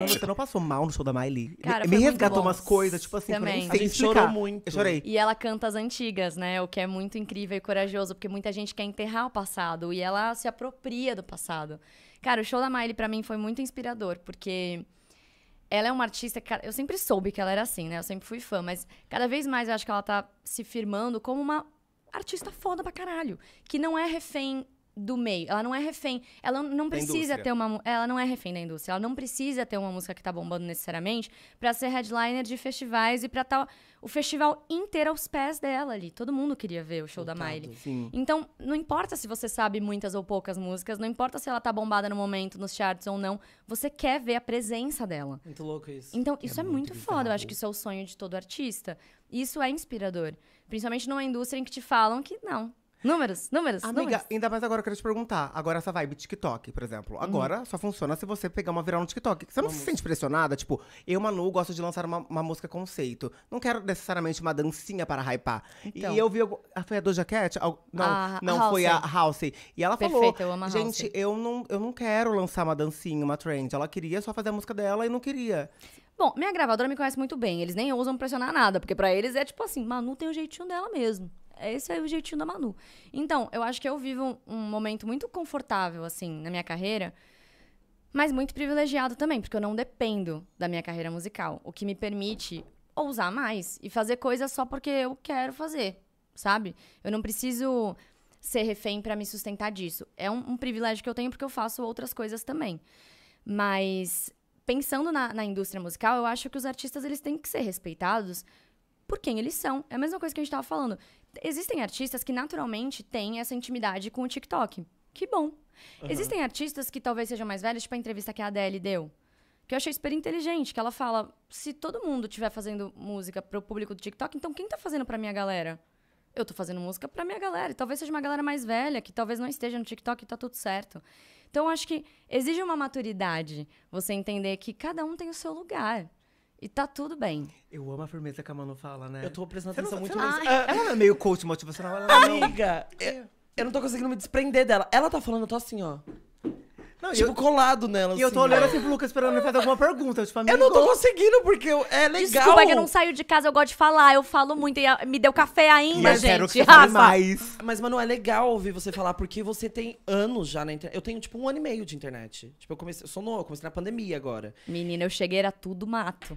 Você não passou mal no show da Miley? Cara, Me resgatou umas coisas, tipo assim, Também. a gente chorou muito. Eu chorei. E ela canta as antigas, né? O que é muito incrível e corajoso, porque muita gente quer enterrar o passado e ela se apropria do passado. Cara, o show da Miley para mim foi muito inspirador, porque ela é uma artista, que eu sempre soube que ela era assim, né? Eu sempre fui fã, mas cada vez mais eu acho que ela tá se firmando como uma artista foda pra caralho, que não é refém do meio. Ela não é refém. Ela não precisa ter uma. Ela não é refém da indústria. Ela não precisa ter uma música que tá bombando necessariamente para ser headliner de festivais e pra tal. Tá o festival inteiro aos pés dela ali. Todo mundo queria ver o show Contado, da Miley. Sim. Então, não importa se você sabe muitas ou poucas músicas, não importa se ela tá bombada no momento, nos charts ou não, você quer ver a presença dela. Muito louco isso. Então, é isso é, é muito, muito foda. Eu acho que isso é o sonho de todo artista. Isso é inspirador. Principalmente numa indústria em que te falam que não, Números, números, Amiga, ah, números. ainda mais agora eu quero te perguntar. Agora essa vibe TikTok, por exemplo. Uhum. Agora uhum. só funciona se você pegar uma viral no TikTok. Você não se sente pressionada? Tipo, eu, Manu, gosto de lançar uma, uma música conceito. Não quero necessariamente uma dancinha para hypar. Então. E eu vi. Ah, foi a Doja Cat? Não, a ah, não foi a Halsey. E ela Perfeita, falou: eu amo a Gente, eu não, eu não quero lançar uma dancinha, uma trend. Ela queria só fazer a música dela e não queria. Bom, minha gravadora me conhece muito bem. Eles nem ousam pressionar nada, porque para eles é tipo assim: Manu tem o jeitinho dela mesmo esse é o jeitinho da Manu. Então, eu acho que eu vivo um, um momento muito confortável, assim, na minha carreira, mas muito privilegiado também, porque eu não dependo da minha carreira musical, o que me permite ousar mais e fazer coisas só porque eu quero fazer, sabe? Eu não preciso ser refém para me sustentar disso. É um, um, privilégio que eu tenho porque eu faço outras coisas também. Mas pensando na, na indústria musical, eu acho que os artistas eles têm que ser respeitados por quem eles são. É a mesma coisa que a gente estava falando. Existem artistas que naturalmente têm essa intimidade com o TikTok. Que bom. Uhum. Existem artistas que talvez sejam mais velhos, tipo a entrevista que a Adele deu. Que eu achei super inteligente, que ela fala: se todo mundo estiver fazendo música pro público do TikTok, então quem tá fazendo pra minha galera? Eu tô fazendo música pra minha galera. E talvez seja uma galera mais velha, que talvez não esteja no TikTok e tá tudo certo. Então, acho que exige uma maturidade você entender que cada um tem o seu lugar. E tá tudo bem. Eu amo a firmeza que a Manu fala, né? Eu tô prestando atenção tá- não, muito tá- nisso. Ah, ela não é meio coach motivacional, ela não. Amiga, eu, é, é. eu não tô conseguindo me desprender dela. Ela tá falando, eu tô assim, ó. Não, tipo, eu, colado nela. E assim, eu tô assim, olhando assim pro Lucas esperando ele fazer alguma pergunta. Eu, tipo, amigo, eu não tô conseguindo, porque eu, é legal. Desculpa, é que eu não saio de casa, eu gosto de falar, eu falo muito. E me deu café ainda, Mas gente. Quero que Rafa. Mais. Mas, mano, é legal ouvir você falar, porque você tem anos já na internet. Eu tenho, tipo, um ano e meio de internet. Tipo, eu comecei. Eu sou novo, comecei na pandemia agora. Menina, eu cheguei, era tudo mato.